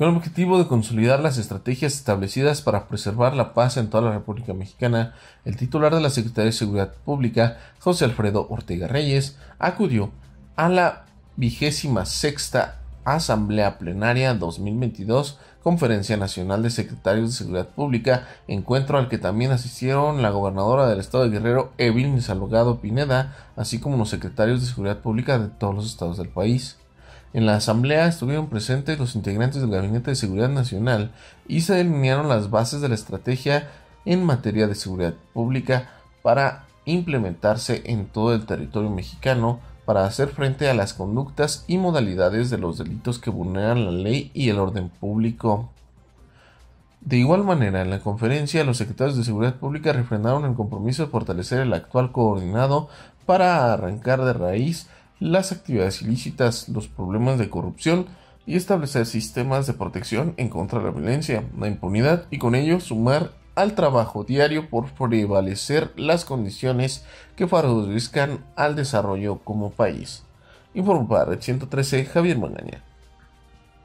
con el objetivo de consolidar las estrategias establecidas para preservar la paz en toda la República Mexicana, el titular de la Secretaría de Seguridad Pública, José Alfredo Ortega Reyes, acudió a la vigésima sexta Asamblea Plenaria 2022, Conferencia Nacional de Secretarios de Seguridad Pública, encuentro al que también asistieron la gobernadora del estado de Guerrero, Evelyn Salgado Pineda, así como los secretarios de Seguridad Pública de todos los estados del país. En la asamblea estuvieron presentes los integrantes del Gabinete de Seguridad Nacional y se delinearon las bases de la estrategia en materia de seguridad pública para implementarse en todo el territorio mexicano para hacer frente a las conductas y modalidades de los delitos que vulneran la ley y el orden público. De igual manera, en la conferencia, los secretarios de Seguridad Pública refrendaron el compromiso de fortalecer el actual coordinado para arrancar de raíz las actividades ilícitas, los problemas de corrupción y establecer sistemas de protección en contra de la violencia, la impunidad y con ello sumar al trabajo diario por prevalecer las condiciones que favorezcan al desarrollo como país. Informa para 113 Javier Magaña.